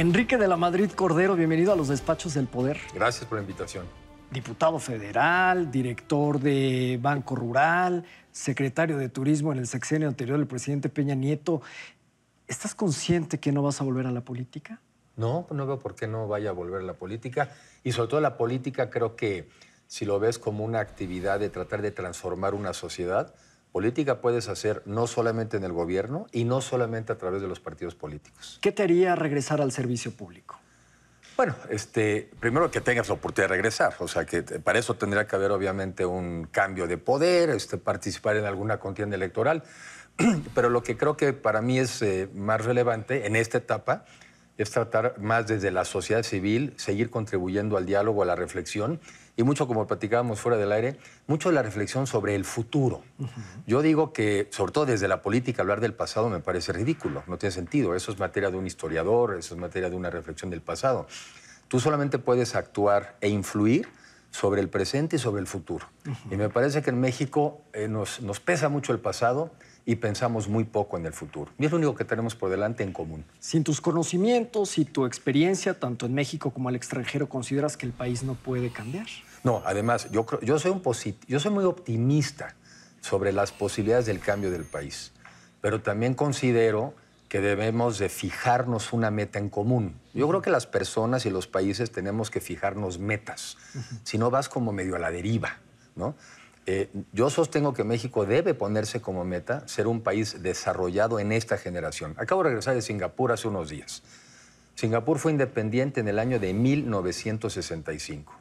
Enrique de la Madrid Cordero, bienvenido a los despachos del poder. Gracias por la invitación. Diputado federal, director de Banco Rural, secretario de Turismo en el sexenio anterior del presidente Peña Nieto. ¿Estás consciente que no vas a volver a la política? No, no veo por qué no vaya a volver a la política. Y sobre todo la política creo que si lo ves como una actividad de tratar de transformar una sociedad, Política puedes hacer no solamente en el gobierno y no solamente a través de los partidos políticos. ¿Qué te haría regresar al servicio público? Bueno, este, primero que tengas la oportunidad de regresar, o sea que para eso tendría que haber obviamente un cambio de poder, este, participar en alguna contienda electoral, pero lo que creo que para mí es eh, más relevante en esta etapa es tratar más desde la sociedad civil, seguir contribuyendo al diálogo, a la reflexión y mucho como platicábamos fuera del aire, mucho de la reflexión sobre el futuro. Yo digo que, sobre todo desde la política, hablar del pasado me parece ridículo, no tiene sentido. Eso es materia de un historiador, eso es materia de una reflexión del pasado. Tú solamente puedes actuar e influir sobre el presente y sobre el futuro. Y me parece que en México eh, nos, nos pesa mucho el pasado y pensamos muy poco en el futuro. Y es lo único que tenemos por delante en común. Sin tus conocimientos y tu experiencia, tanto en México como al extranjero, ¿consideras que el país no puede cambiar? No, además, yo, creo, yo, soy, un yo soy muy optimista sobre las posibilidades del cambio del país, pero también considero que debemos de fijarnos una meta en común. Yo creo que las personas y los países tenemos que fijarnos metas, si no vas como medio a la deriva, ¿no? Eh, yo sostengo que México debe ponerse como meta ser un país desarrollado en esta generación. Acabo de regresar de Singapur hace unos días. Singapur fue independiente en el año de 1965.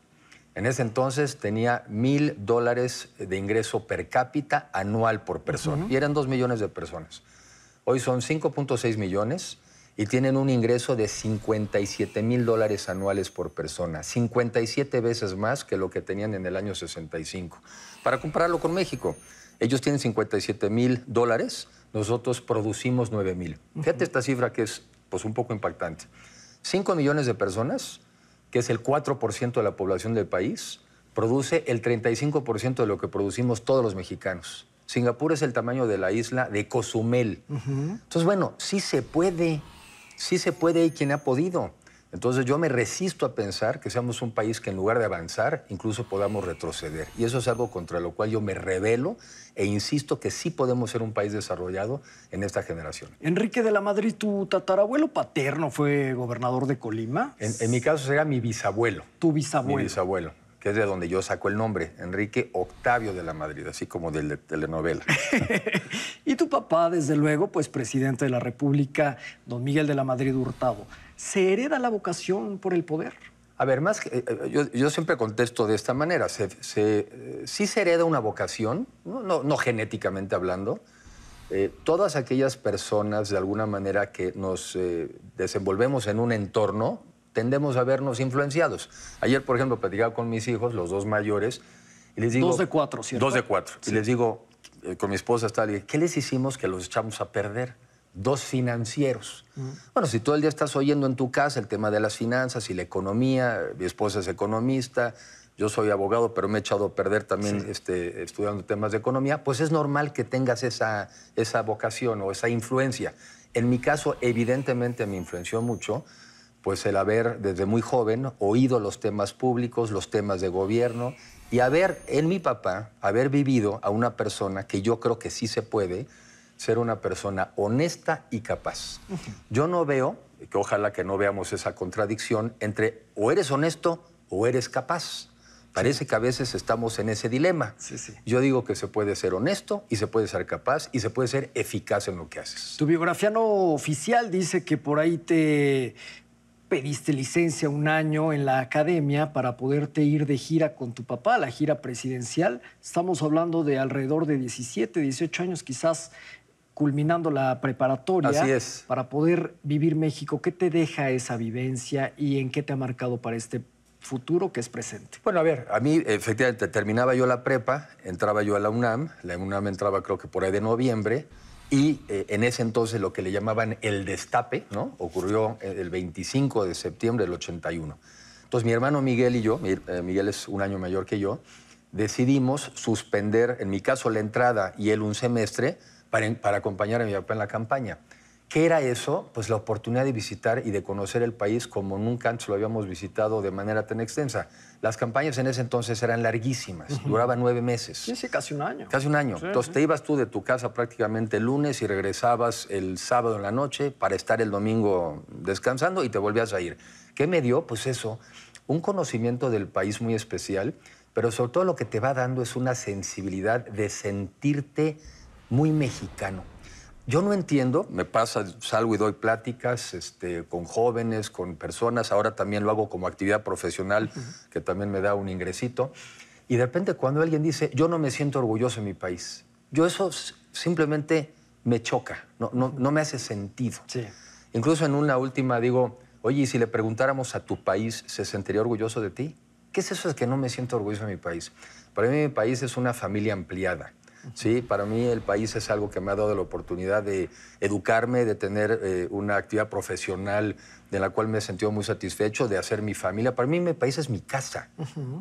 En ese entonces tenía mil dólares de ingreso per cápita anual por persona y eran dos millones de personas. Hoy son 5.6 millones y tienen un ingreso de 57 mil dólares anuales por persona, 57 veces más que lo que tenían en el año 65. Para compararlo con México, ellos tienen 57 mil dólares, nosotros producimos 9 mil. Fíjate esta cifra que es pues, un poco impactante. 5 millones de personas, que es el 4% de la población del país, produce el 35% de lo que producimos todos los mexicanos. Singapur es el tamaño de la isla de Cozumel. Entonces, bueno, sí se puede, sí se puede y quien ha podido. Entonces yo me resisto a pensar que seamos un país que en lugar de avanzar, incluso podamos retroceder. Y eso es algo contra lo cual yo me rebelo e insisto que sí podemos ser un país desarrollado en esta generación. Enrique de la Madrid, tu tatarabuelo paterno fue gobernador de Colima. En, en mi caso sería mi bisabuelo. Tu bisabuelo. Mi bisabuelo que es de donde yo saco el nombre, Enrique Octavio de la Madrid, así como de la telenovela. y tu papá, desde luego, pues presidente de la República, don Miguel de la Madrid Hurtado. ¿Se hereda la vocación por el poder? A ver, más eh, eh, yo, siempre contesto de esta manera. Se, se, eh, sí se hereda una vocación, no, no, genéticamente hablando. todas aquellas personas, de alguna manera, que nos desenvolvemos en un entorno tendemos a vernos influenciados. Ayer, por ejemplo, platicaba con mis hijos, los dos mayores, y les digo... Dos de cuatro, ¿cierto? Dos de cuatro. Y les digo, eh, con mi esposa está, ¿qué les hicimos que los echamos a perder? Dos financieros. Mm. Bueno, si todo el día estás oyendo en tu casa el tema de las finanzas y la economía, mi esposa es economista, yo soy abogado, pero me he echado a perder también este, estudiando temas de economía, pues es normal que tengas esa, esa vocación o esa influencia. En mi caso, evidentemente me influenció mucho, pues el haber desde muy joven oído los temas públicos, los temas de gobierno y haber en mi papá, haber vivido a una persona que yo creo que sí se puede ser una persona honesta y capaz. Yo no veo, que ojalá que no veamos esa contradicción entre o eres honesto o eres capaz. Parece que a veces estamos en ese dilema. Yo digo que se puede ser honesto y se puede ser capaz y se puede ser eficaz en lo que haces. Tu biografía no oficial dice que por ahí te pediste licencia un año en la academia para poderte ir de gira con tu papá, la gira presidencial. Estamos hablando de alrededor de 17, 18 años quizás culminando la preparatoria Así es. para poder vivir México. ¿Qué te deja esa vivencia y en qué te ha marcado para este futuro que es presente? Bueno, a ver, a mí efectivamente terminaba yo la prepa, entraba yo a la UNAM, la UNAM entraba creo que por ahí de noviembre, y eh, en ese entonces lo que le llamaban el destape, ¿no? Ocurrió eh, el 25 de septiembre del 81. Entonces mi hermano Miguel y yo, eh, Miguel es un año mayor que yo, decidimos suspender, en mi caso, la entrada y él un semestre para, para acompañar a mi papá en la campaña. ¿Qué era eso? Pues la oportunidad de visitar y de conocer el país como nunca antes lo habíamos visitado de manera tan extensa. Las campañas en ese entonces eran larguísimas, duraban nueve meses. Sí, sí, casi un año. Casi un año. entonces te ibas tú de tu casa prácticamente el lunes y regresabas el sábado en la noche para estar el domingo descansando y te volvías a ir. ¿Qué me dio? Pues eso, un conocimiento del país muy especial, pero sobre todo lo que te va dando es una sensibilidad de sentirte muy mexicano yo no entiendo, me pasa, salgo y doy pláticas este, con jóvenes, con personas, ahora también lo hago como actividad profesional, que también me da un ingresito, y de repente cuando alguien dice, yo no me siento orgulloso de mi país, yo eso simplemente me choca, no, no, me hace sentido. Incluso en una última digo, oye, ¿y si le preguntáramos a tu país, ¿se sentiría orgulloso de ti? ¿Qué es eso de que no me siento orgulloso de mi país? Para mí mi país es una familia ampliada. ¿sí? Para mí el país es algo que me ha dado la oportunidad de educarme, de tener eh, una actividad profesional de la cual me he sentido muy satisfecho, de hacer mi familia. Para mí mi país es mi casa.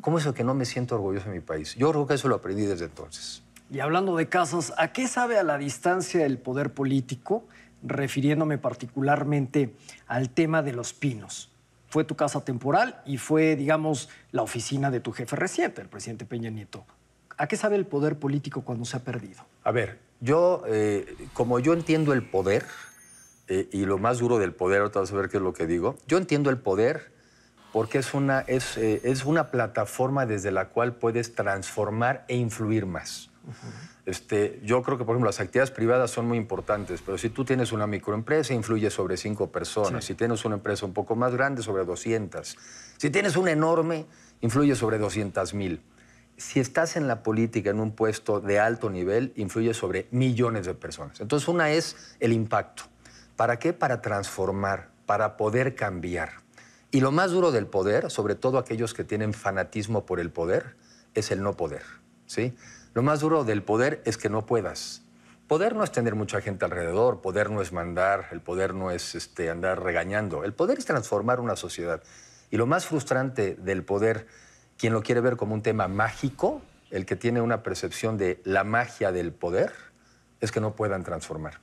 ¿Cómo es que no me siento orgulloso de mi país? Yo creo que eso lo aprendí desde entonces. Y hablando de casas, ¿a qué sabe a la distancia el poder político? Refiriéndome particularmente al tema de los pinos fue tu casa temporal y fue, digamos, la oficina de tu jefe reciente, el presidente Peña Nieto. ¿A qué sabe el poder político cuando se ha perdido? A ver, yo, eh, como yo entiendo el poder, eh, y lo más duro del poder, ahorita vas a ver qué es lo que digo, yo entiendo el poder porque es una, es, eh, es una plataforma desde la cual puedes transformar e influir más. este, yo creo que, por ejemplo, las actividades privadas son muy importantes, pero si tú tienes una microempresa, influye sobre cinco personas. Si tienes una empresa un poco más grande, sobre 200. Si tienes una enorme, influye sobre 200 mil si estás en la política, en un puesto de alto nivel, influye sobre millones de personas. Entonces, una es el impacto. ¿Para qué? Para transformar, para poder cambiar. Y lo más duro del poder, sobre todo aquellos que tienen fanatismo por el poder, es el no poder. ¿sí? Lo más duro del poder es que no puedas. Poder no es tener mucha gente alrededor, poder no es mandar, el poder no es este, andar regañando, el poder es transformar una sociedad. Y lo más frustrante del poder quien lo quiere ver como un tema mágico, el que tiene una percepción de la magia del poder, es que no puedan transformar.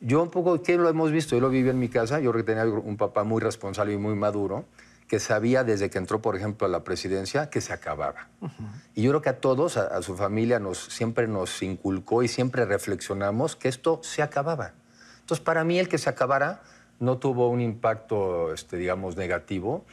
Yo un poco, ¿qué lo hemos visto? Yo lo viví en mi casa, yo creo que tenía un papá muy responsable y muy maduro, que sabía desde que entró, por ejemplo, a la presidencia, que se acababa. Y yo creo que a todos, a, su familia, nos, siempre nos inculcó y siempre reflexionamos que esto se acababa. Entonces, para mí, el que se acabara no tuvo un impacto, este, digamos, negativo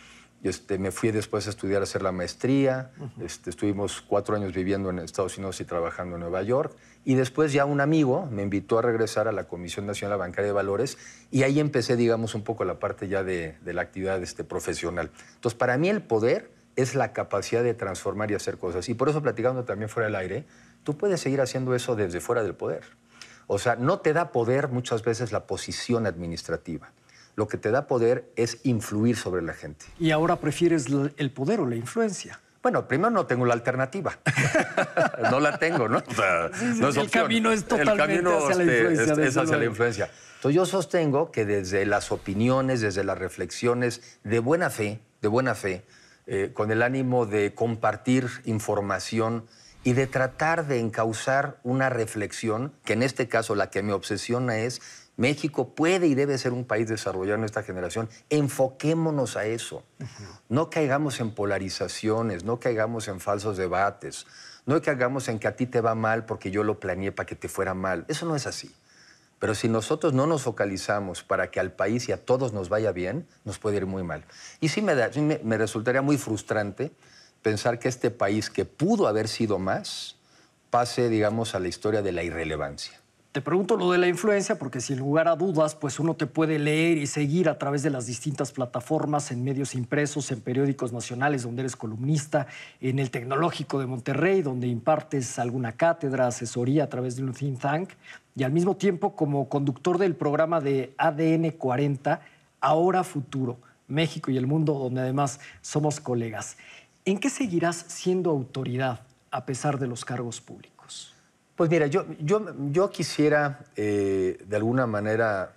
este, me fui después a estudiar, a hacer la maestría. Este, estuvimos cuatro años viviendo en Estados Unidos y trabajando en Nueva York. Y después ya un amigo me invitó a regresar a la Comisión Nacional Bancaria de Valores y ahí empecé, digamos, un poco la parte ya de, la actividad este, profesional. Entonces, para mí el poder es la capacidad de transformar y hacer cosas. Y por eso, platicando también fuera del aire, tú puedes seguir haciendo eso desde fuera del poder. O sea, no te da poder muchas veces la posición administrativa lo que te da poder es influir sobre la gente. ¿Y ahora prefieres el poder o la influencia? Bueno, primero no tengo la alternativa. no la tengo, ¿no? O sea, el camino es totalmente hacia la este, influencia. es, hacia la influencia. Entonces yo sostengo que desde las opiniones, desde las reflexiones de buena fe, de buena fe, eh, con el ánimo de compartir información y de tratar de encauzar una reflexión, que en este caso la que me obsesiona es México puede y debe ser un país desarrollado en esta generación. Enfoquémonos a eso. No caigamos en polarizaciones, no caigamos en falsos debates, no caigamos en que a ti te va mal porque yo lo planeé para que te fuera mal. Eso no es así. Pero si nosotros no nos focalizamos para que al país y a todos nos vaya bien, nos puede ir muy mal. Y sí me resultaría muy frustrante pensar que este país que pudo haber sido más pase, digamos, a la historia de la irrelevancia. Te pregunto lo de la influencia porque sin lugar a dudas, pues uno te puede leer y seguir a través de las distintas plataformas, en medios impresos, en periódicos nacionales donde eres columnista, en el Tecnológico de Monterrey donde impartes alguna cátedra, asesoría a través de un think tank y al mismo tiempo como conductor del programa de ADN 40, Ahora Futuro, México y el Mundo, donde además somos colegas. ¿En qué seguirás siendo autoridad a pesar de los cargos públicos? Pues mira, yo, quisiera eh, de alguna manera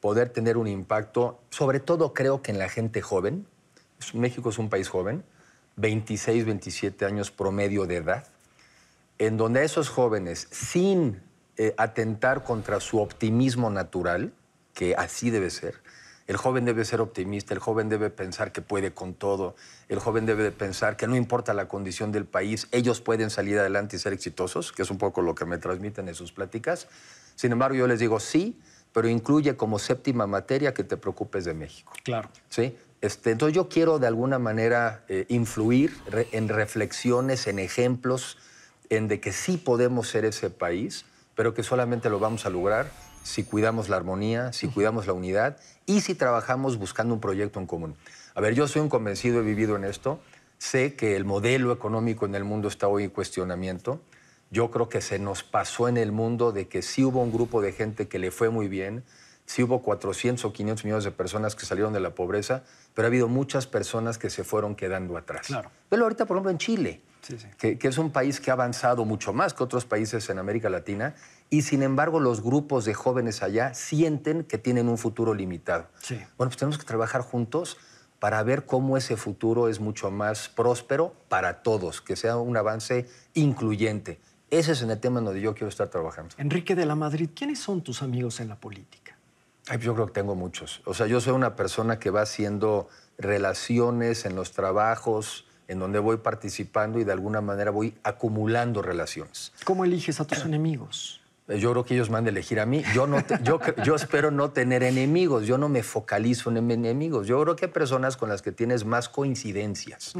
poder tener un impacto, sobre todo creo que en la gente joven. México es un país joven, 26, 27 años promedio de edad, en donde esos jóvenes, sin eh, atentar contra su optimismo natural, que así debe ser, el joven debe ser optimista, el joven debe pensar que puede con todo, el joven debe pensar que no importa la condición del país, ellos pueden salir adelante y ser exitosos, que es un poco lo que me transmiten en sus pláticas. Sin embargo, yo les digo sí, pero incluye como séptima materia que te preocupes de México. Claro. ¿Sí? Este, entonces yo quiero de alguna manera eh, influir en reflexiones, en ejemplos, en de que sí podemos ser ese país, pero que solamente lo vamos a lograr si cuidamos la armonía, si cuidamos la unidad y si trabajamos buscando un proyecto en común. A ver, yo soy un convencido, he vivido en esto, sé que el modelo económico en el mundo está hoy en cuestionamiento. Yo creo que se nos pasó en el mundo de que sí hubo un grupo de gente que le fue muy bien, sí hubo 400 o 500 millones de personas que salieron de la pobreza, pero ha habido muchas personas que se fueron quedando atrás. Claro. Velo ahorita, por ejemplo, en Chile, Que, que es un país que ha avanzado mucho más que otros países en América Latina y sin embargo los grupos de jóvenes allá sienten que tienen un futuro limitado. Sí. Bueno, pues tenemos que trabajar juntos para ver cómo ese futuro es mucho más próspero para todos, que sea un avance incluyente. Ese es en el tema donde yo quiero estar trabajando. Enrique de la Madrid, ¿quiénes son tus amigos en la política? Pues yo creo que tengo muchos. O sea, yo soy una persona que va haciendo relaciones en los trabajos, en donde voy participando y de alguna manera voy acumulando relaciones. ¿Cómo eliges a tus enemigos? yo creo que ellos me han de elegir a mí. Yo, no yo, espero no tener enemigos, yo no me focalizo en enemigos. Yo creo que hay personas con las que tienes más coincidencias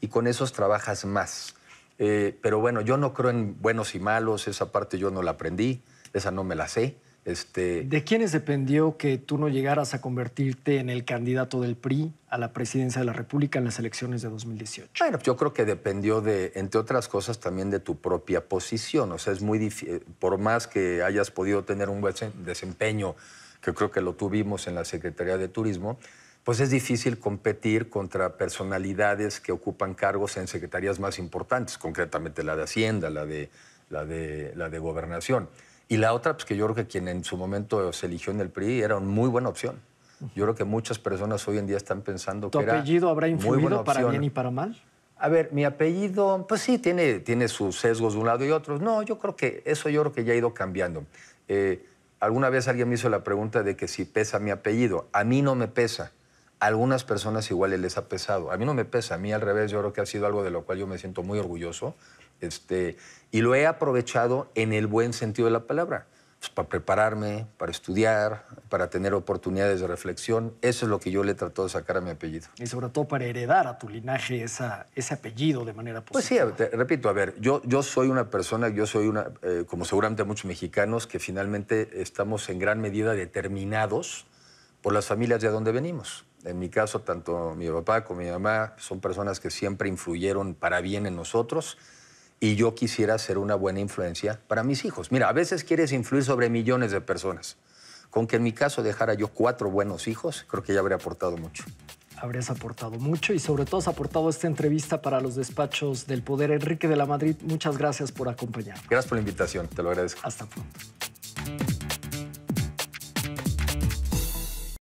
y con esos trabajas más. Eh, pero bueno, yo no creo en buenos y malos, esa parte yo no la aprendí, esa no me la sé. Este, ¿De quiénes dependió que tú no llegaras a convertirte en el candidato del PRI a la presidencia de la República en las elecciones de 2018? Bueno, yo creo que dependió de, entre otras cosas, también de tu propia posición. O sea, es muy difícil, eh, por más que hayas podido tener un buen desempeño, que creo que lo tuvimos en la Secretaría de Turismo, pues es difícil competir contra personalidades que ocupan cargos en secretarías más importantes, concretamente la de Hacienda, la de, la de Gobernación. Y la otra, pues que yo creo que quien en su momento se eligió en el PRI era una muy buena opción. Yo creo que muchas personas hoy en día están pensando ¿Tu apellido habrá influido para bien y para mal? A ver, mi apellido, pues sí, tiene, tiene sus sesgos de un lado y otro. No, yo creo que eso yo creo que ya ha ido cambiando. Eh, alguna vez alguien me hizo la pregunta de que si pesa mi apellido. A mí no me pesa. algunas personas iguales les ha pesado. A mí no me pesa, a mí al revés, yo creo que ha sido algo de lo cual yo me siento muy orgulloso, este, y lo he aprovechado en el buen sentido de la palabra, pues, para prepararme, para estudiar, para tener oportunidades de reflexión. Eso es lo que yo le trato de sacar a mi apellido. Y sobre todo para heredar a tu linaje ese apellido de manera positiva. Pues sí, repito, a ver, yo, yo soy una persona, yo soy una, eh, como seguramente muchos mexicanos, que finalmente estamos en gran medida determinados por las familias de donde venimos. En mi caso, tanto mi papá como mi mamá son personas que siempre influyeron para bien en nosotros y yo quisiera ser una buena influencia para mis hijos. Mira, a veces quieres influir sobre millones de personas. Con que en mi caso dejara yo cuatro buenos hijos, creo que ya habría aportado mucho habrías aportado mucho y sobre todo has aportado esta entrevista para los despachos del poder. Enrique de la Madrid, muchas gracias por acompañar Gracias por la invitación, te lo agradezco. Hasta pronto.